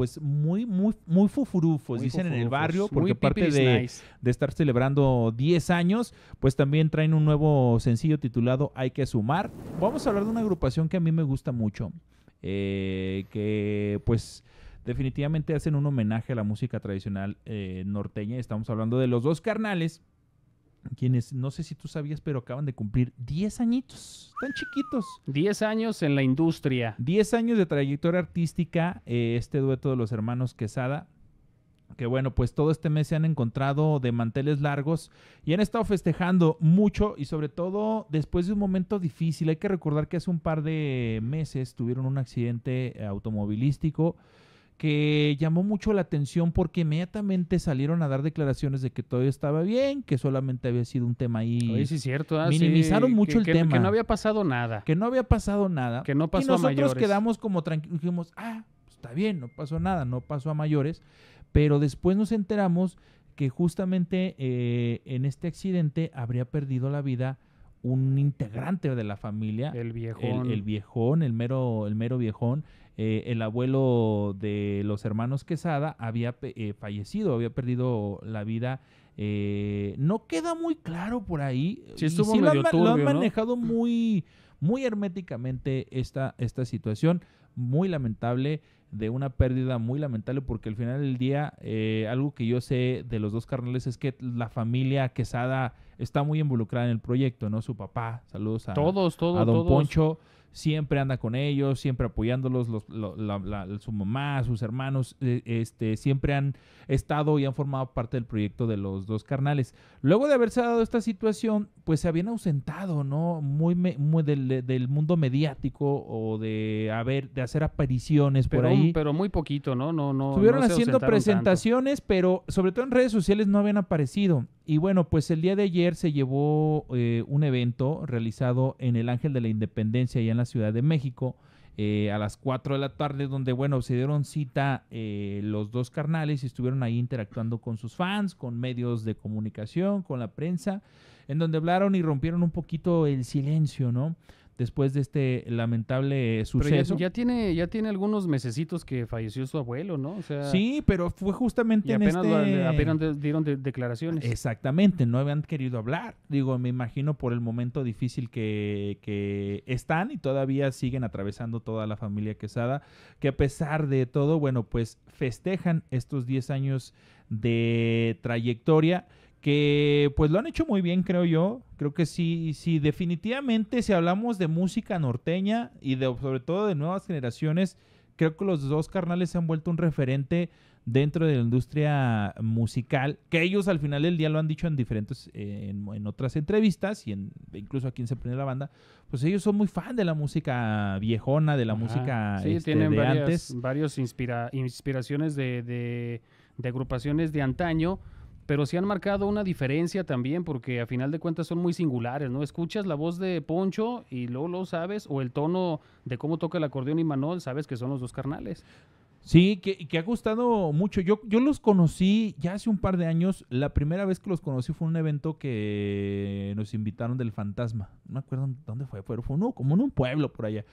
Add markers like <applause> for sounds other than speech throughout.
pues muy, muy, muy fufurufos, dicen en el barrio, porque aparte de, estar celebrando 10 años, pues también traen un nuevo sencillo titulado Hay que sumar. Vamos a hablar de una agrupación que a mí me gusta mucho, eh, que pues definitivamente hacen un homenaje a la música tradicional eh, norteña. Estamos hablando de los dos carnales quienes no sé si tú sabías, pero acaban de cumplir 10 añitos, tan chiquitos. 10 años en la industria. 10 años de trayectoria artística, eh, este dueto de los hermanos Quesada. Que bueno, pues todo este mes se han encontrado de manteles largos y han estado festejando mucho y sobre todo después de un momento difícil. Hay que recordar que hace un par de meses tuvieron un accidente automovilístico que llamó mucho la atención porque inmediatamente salieron a dar declaraciones de que todo estaba bien, que solamente había sido un tema ahí. sí, cierto. Ah, minimizaron mucho el tema. Que no había pasado nada. Que no había pasado nada. Que no pasó y nosotros quedamos como tranquilos, dijimos, ah, pues está bien, no pasó nada, no pasó a mayores. Pero después nos enteramos que justamente eh, en este accidente habría perdido la vida un integrante de la familia. El viejón. El, viejón, el mero, el mero viejón. Eh, el abuelo de los hermanos Quesada había eh, fallecido, había perdido la vida. Eh, no queda muy claro por ahí. Sí, estuvo lo, han, manejado muy, muy herméticamente esta, esta situación. Muy lamentable de una pérdida muy lamentable porque al final del día algo que yo sé de los dos carnales es que la familia Quesada está muy involucrada en el proyecto, ¿no? Su papá, saludos a, todos, todos, a Don Poncho, siempre anda con ellos, siempre apoyándolos, su mamá, sus hermanos, eh, este, siempre han estado y han formado parte del proyecto de los dos carnales. Luego de haberse dado esta situación, pues se habían ausentado, ¿no? Muy, del, mundo mediático o de haber, de hacer apariciones por ahí. Pero muy poquito, ¿no? No, no. Estuvieron haciendo presentaciones, pero sobre todo en redes sociales no habían aparecido y bueno, pues el día de ayer se llevó eh, un evento realizado en el Ángel de la Independencia, allá en la Ciudad de México, eh, a las 4 de la tarde, donde bueno, se dieron cita eh, los dos carnales y estuvieron ahí interactuando con sus fans, con medios de comunicación, con la prensa, en donde hablaron y rompieron un poquito el silencio, ¿no? después de este lamentable suceso. Pero ya, tiene, ya tiene algunos mesecitos que falleció su abuelo, ¿no? O sí, pero fue justamente este... dieron declaraciones. Exactamente, no habían querido hablar. Digo, me imagino por el momento difícil que, que están y todavía siguen atravesando toda la familia Quesada, que a pesar de todo, bueno, pues festejan estos 10 años de trayectoria que pues lo han hecho muy bien, creo yo. Creo que sí, sí, definitivamente si hablamos de música norteña y de, sobre todo de nuevas generaciones, creo que los dos carnales se han vuelto un referente dentro de la industria musical, que ellos al final del día lo han dicho en diferentes, eh, en, otras entrevistas y en, incluso aquí en Se Prende la Banda, pues ellos son muy fan de la música viejona, de la música sí, este, tienen de varias, antes. inspiraciones de agrupaciones de antaño, pero sí han marcado una diferencia también, porque a final de cuentas son muy singulares, ¿no? Escuchas la voz de Poncho y luego lo sabes, o el tono de cómo toca el acordeón y Manol, sabes que son los dos carnales. Sí, que, que ha gustado mucho. Yo, yo los conocí ya hace un par de años. La primera vez que los conocí fue un evento que nos invitaron del Fantasma. No me acuerdo dónde fue, pero fue no como en un pueblo por allá.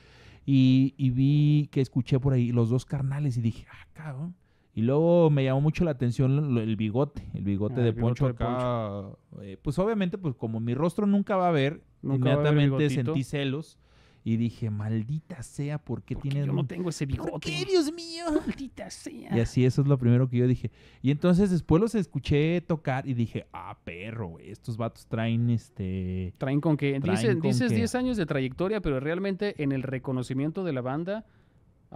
Y, y vi que escuché por ahí los dos carnales y dije, ah, cabrón y luego me llamó mucho la atención el bigote, el bigote ah, de Poncho Poncho. Eh, pues obviamente, pues como mi rostro nunca va a ver, inmediatamente sentí celos y dije, maldita sea, ¿por qué Porque tienes... Yo no tengo ese bigote. qué, Dios mío? Maldita sea. Y así, eso es lo primero que yo dije. Y entonces después los escuché tocar y dije, ah, perro, estos vatos traen este... Traen con qué. dices 10 años de trayectoria, pero realmente en el reconocimiento de la banda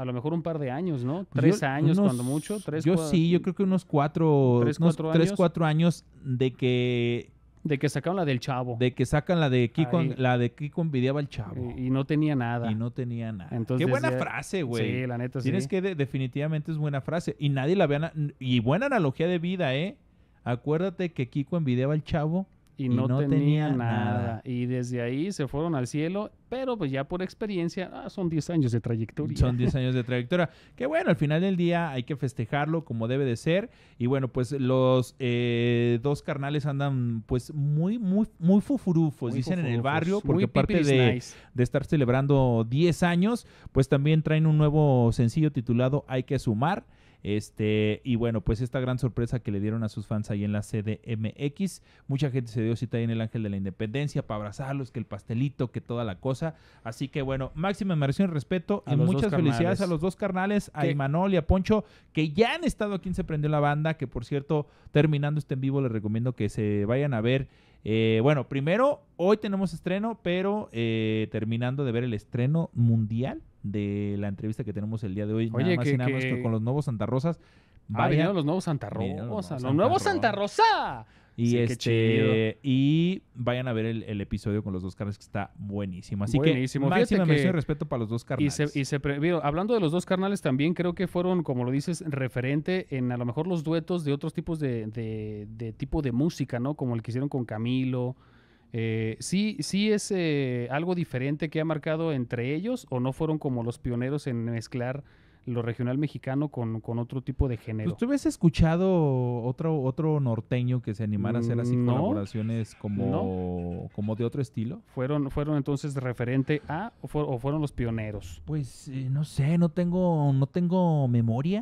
a lo mejor un par de años, ¿no? Pues tres años cuando mucho. yo sí, yo creo que unos cuatro, tres, cuatro tres, años. cuatro años de que de que sacaron la del chavo. De que sacan la de Kiko, la de Kiko envidiaba al chavo. Y, no tenía nada. Y no tenía nada. Entonces, Qué buena frase, güey. Sí, la neta sí. Tienes que definitivamente es buena frase y nadie la vea y buena analogía de vida, ¿eh? Acuérdate que Kiko envidiaba al chavo y, no, tenía, nada. Y desde ahí se fueron al cielo, pero pues ya por experiencia, ah, son 10 años de trayectoria. Son 10 <laughs> años de trayectoria. Que bueno, al final del día hay que festejarlo como debe de ser. Y bueno, pues los eh, dos carnales andan pues muy, muy, muy fufurufos, dicen en el barrio, porque aparte de, de estar celebrando 10 años, pues también traen un nuevo sencillo titulado Hay que sumar. Este, y bueno, pues esta gran sorpresa que le dieron a sus fans ahí en la CDMX. Mucha gente se dio cita ahí en el Ángel de la Independencia para abrazarlos, que el pastelito, que toda la cosa. Así que bueno, máxima admiración y respeto. y muchas felicidades a los dos carnales, a Imanol y a Poncho, que ya han estado aquí en Se Prendió la Banda, que por cierto, terminando este en vivo, les recomiendo que se vayan a ver. Eh, bueno, primero, hoy tenemos estreno, pero eh, terminando de ver el estreno mundial de la entrevista que tenemos el día de hoy. con los nuevos Santa Rosas. Ah, vayan, los nuevos Santa Rosa. Los, nuevos Santa Rosa. Y, este, y vayan a ver el, episodio con los dos carnes que está buenísimo. Así que máxima respeto para los dos carnales. Y se, y se hablando de los dos carnales también creo que fueron, como lo dices, referente en a lo mejor los duetos de otros tipos de, de, de tipo de música, ¿no? Como el que hicieron con Camilo, eh, ¿sí, ¿Sí es eh, algo diferente que ha marcado entre ellos o no fueron como los pioneros en mezclar lo regional mexicano con, otro tipo de género? Pues, ¿Tú escuchado otro, otro norteño que se animara a hacer así mm, colaboraciones como, como de otro estilo? ¿Fueron, fueron entonces referente a o, fueron los pioneros? Pues eh, no sé, no tengo, no tengo memoria